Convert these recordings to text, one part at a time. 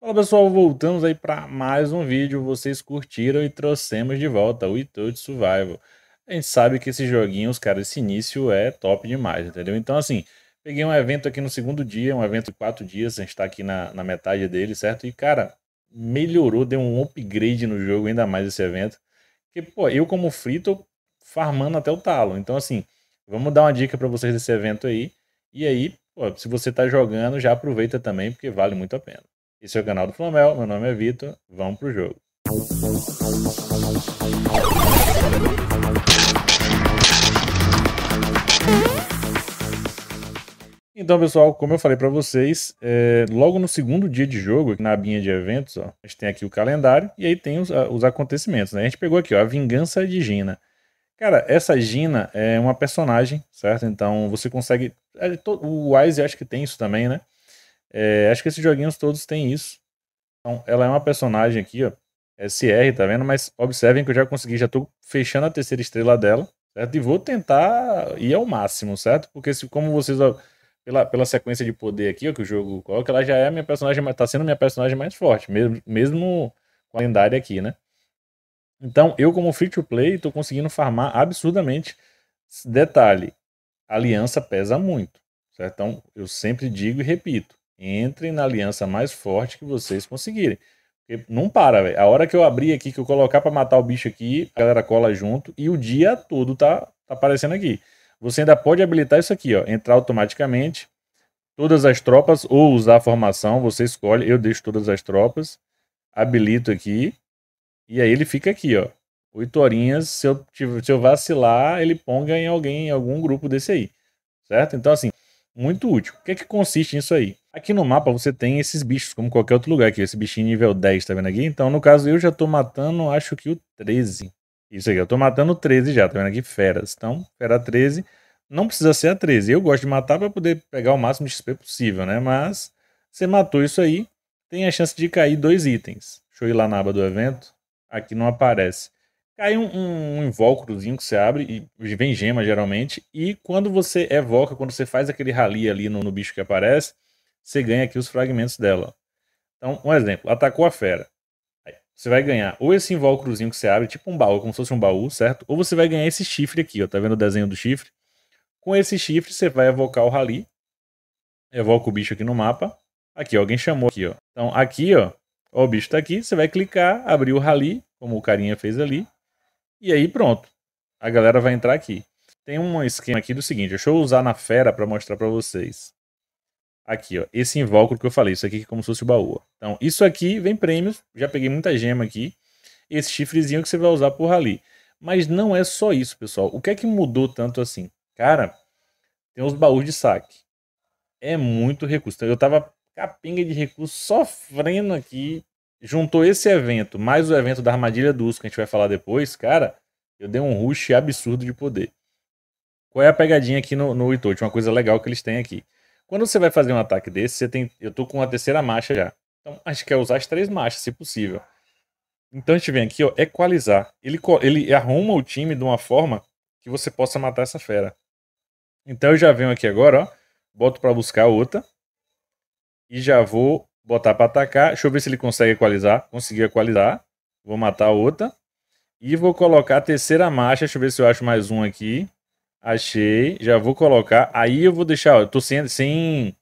Fala pessoal, voltamos aí para mais um vídeo. Vocês curtiram e trouxemos de volta o Ito de Survival. A gente sabe que esse joguinho, os caras, esse início é top demais, entendeu? Então, assim, peguei um evento aqui no segundo dia, um evento de quatro dias, a gente está aqui na, na metade dele, certo? E, cara, melhorou, deu um upgrade no jogo, ainda mais esse evento. Porque, pô, eu como free tô farmando até o talo. Então, assim, vamos dar uma dica para vocês desse evento aí. E aí, pô, se você tá jogando, já aproveita também, porque vale muito a pena. Esse é o canal do Flamel, meu nome é Vitor, vamos pro jogo. Então, pessoal, como eu falei para vocês, é, logo no segundo dia de jogo, na abinha de eventos, ó, a gente tem aqui o calendário e aí tem os, os acontecimentos, né? A gente pegou aqui, ó, a vingança de Gina. Cara, essa Gina é uma personagem, certo? Então você consegue. É, o Wise acho que tem isso também, né? É, acho que esses joguinhos todos têm isso. Então, ela é uma personagem aqui, ó. SR, é tá vendo? Mas observem que eu já consegui, já tô fechando a terceira estrela dela, certo? E vou tentar ir ao máximo, certo? Porque se, como vocês, ó, pela, pela sequência de poder aqui, ó, que o jogo coloca, ela já é a minha personagem, tá sendo minha personagem mais forte, mesmo, mesmo com a lendária aqui, né? Então, eu como free to play, tô conseguindo farmar absurdamente. Detalhe, aliança pesa muito, certo? Então, eu sempre digo e repito Entrem na aliança mais forte que vocês conseguirem. Porque não para, velho. A hora que eu abrir aqui, que eu colocar para matar o bicho aqui, a galera cola junto e o dia todo tá, tá aparecendo aqui. Você ainda pode habilitar isso aqui, ó. Entrar automaticamente, todas as tropas ou usar a formação, você escolhe. Eu deixo todas as tropas, habilito aqui e aí ele fica aqui, ó. oito horinhas, se eu, se eu vacilar, ele ponga em alguém, em algum grupo desse aí, certo? Então, assim, muito útil. O que é que consiste nisso aí? Aqui no mapa você tem esses bichos, como qualquer outro lugar aqui. Esse bichinho nível 10, tá vendo aqui? Então, no caso, eu já tô matando, acho que o 13. Isso aqui, eu tô matando 13 já, tá vendo aqui? Feras. Então, fera 13. Não precisa ser a 13. Eu gosto de matar para poder pegar o máximo de XP possível, né? Mas, você matou isso aí, tem a chance de cair dois itens. Deixa eu ir lá na aba do evento. Aqui não aparece. Cai um, um invólucrozinho que você abre e vem gema geralmente. E quando você evoca, quando você faz aquele rali ali no, no bicho que aparece, você ganha aqui os fragmentos dela. Então, um exemplo: atacou a fera. Você vai ganhar ou esse invólucrozinho que você abre, tipo um baú, como se fosse um baú, certo? Ou você vai ganhar esse chifre aqui, ó. Tá vendo o desenho do chifre? Com esse chifre, você vai evocar o rali. Evoca o bicho aqui no mapa. Aqui, ó, alguém chamou aqui, ó. Então, aqui, ó, ó o bicho tá aqui. Você vai clicar, abrir o rali, como o carinha fez ali. E aí pronto, a galera vai entrar aqui. Tem um esquema aqui do seguinte, deixa eu usar na fera para mostrar para vocês. Aqui, ó, esse invólucro que eu falei, isso aqui é como se fosse o baú. Então, isso aqui vem prêmios, já peguei muita gema aqui. Esse chifrezinho que você vai usar o rally. Mas não é só isso, pessoal. O que é que mudou tanto assim? Cara, tem os baús de saque. É muito recurso. Então, eu tava capenga de recurso sofrendo aqui juntou esse evento mais o evento da armadilha do urso que a gente vai falar depois, cara, eu dei um rush absurdo de poder. Qual é a pegadinha aqui no, no Itochi? Uma coisa legal que eles têm aqui. Quando você vai fazer um ataque desse, você tem. Eu tô com a terceira marcha já. Então a gente quer é usar as três marchas, se possível. Então a gente vem aqui, ó, equalizar. Ele, ele arruma o time de uma forma que você possa matar essa fera. Então eu já venho aqui agora, ó. Boto para buscar outra. E já vou botar para atacar. Deixa eu ver se ele consegue equalizar. Conseguiu equalizar. Vou matar outra. E vou colocar a terceira marcha. Deixa eu ver se eu acho mais um aqui. Achei. Já vou colocar. Aí eu vou deixar. Ó, eu tô sem, sem,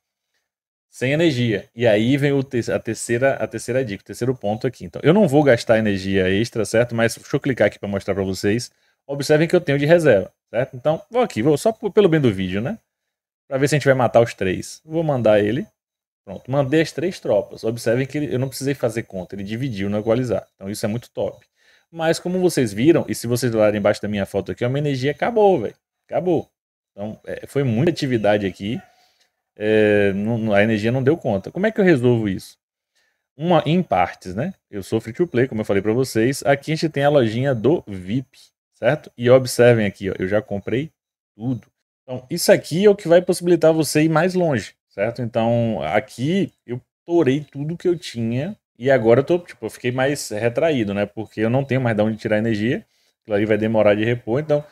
sem energia. E aí vem o te a, terceira, a terceira dica, o terceiro ponto aqui. Então, eu não vou gastar energia extra, certo? Mas deixa eu clicar aqui para mostrar para vocês. Observem que eu tenho de reserva, certo? Então, vou aqui, vou só pelo bem do vídeo, né? Para ver se a gente vai matar os três. Vou mandar ele. Pronto, mandei as três tropas. Observem que eu não precisei fazer conta, ele dividiu no equalizar. Então isso é muito top. Mas como vocês viram, e se vocês olharem embaixo da minha foto aqui, a minha energia acabou, velho. Acabou. Então é, foi muita atividade aqui. É, não, a energia não deu conta. Como é que eu resolvo isso? Uma em partes, né? Eu sou free to play, como eu falei para vocês. Aqui a gente tem a lojinha do VIP, certo? E observem aqui, ó, eu já comprei tudo. Então, isso aqui é o que vai possibilitar você ir mais longe certo? Então, aqui eu torei tudo que eu tinha e agora eu tô, tipo, eu fiquei mais retraído, né? Porque eu não tenho mais de onde tirar energia, aquilo ali vai demorar de repor, então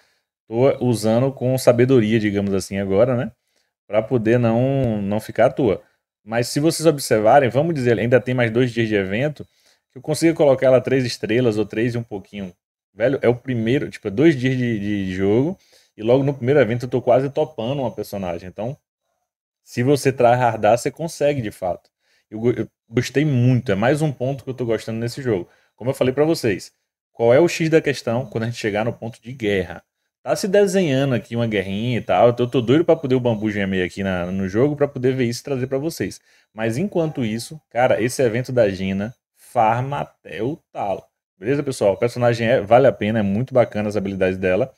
tô usando com sabedoria, digamos assim, agora, né? Para poder não, não ficar à toa. Mas se vocês observarem, vamos dizer, ainda tem mais dois dias de evento, que eu consigo colocar ela três estrelas ou três e um pouquinho. Velho, é o primeiro, tipo, é dois dias de, de jogo, e logo no primeiro evento eu tô quase topando uma personagem. Então, se você tryhardar, você consegue de fato. Eu, eu, gostei muito, é mais um ponto que eu tô gostando nesse jogo. Como eu falei para vocês, qual é o X da questão quando a gente chegar no ponto de guerra? Tá se desenhando aqui uma guerrinha e tal. Então eu tô doido para poder o bambu gemer aqui na, no jogo para poder ver isso e trazer para vocês. Mas enquanto isso, cara, esse evento da Gina farma até o talo. Beleza, pessoal? O personagem é, vale a pena, é muito bacana as habilidades dela.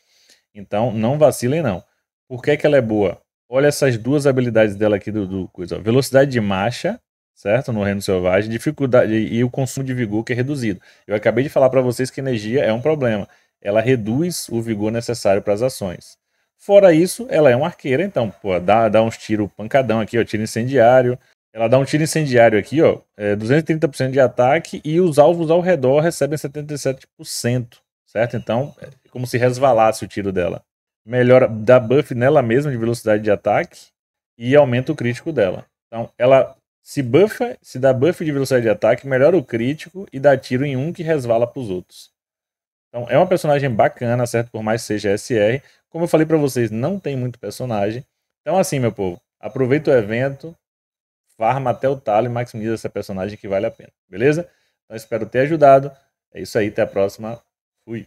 Então não vacilem não. Por que, é que ela é boa? Olha essas duas habilidades dela aqui do, do coisa. Ó. Velocidade de marcha, certo? No reino selvagem, dificuldade e o consumo de vigor que é reduzido. Eu acabei de falar para vocês que energia é um problema. Ela reduz o vigor necessário para as ações. Fora isso, ela é uma arqueira, então, pô, dá, dá uns tiros pancadão aqui, ó, tiro incendiário. Ela dá um tiro incendiário aqui, ó, é 230% de ataque e os alvos ao redor recebem 77%, certo? Então, é como se resvalasse o tiro dela melhora, dá buff nela mesma de velocidade de ataque e aumenta o crítico dela. Então, ela se buffa, se dá buff de velocidade de ataque, melhora o crítico e dá tiro em um que resvala para os outros. Então, é uma personagem bacana, certo? Por mais que seja SR. Como eu falei para vocês, não tem muito personagem. Então, assim, meu povo, aproveita o evento, farma até o talo e maximiza essa personagem que vale a pena, beleza? Então, espero ter ajudado. É isso aí, até a próxima. Fui.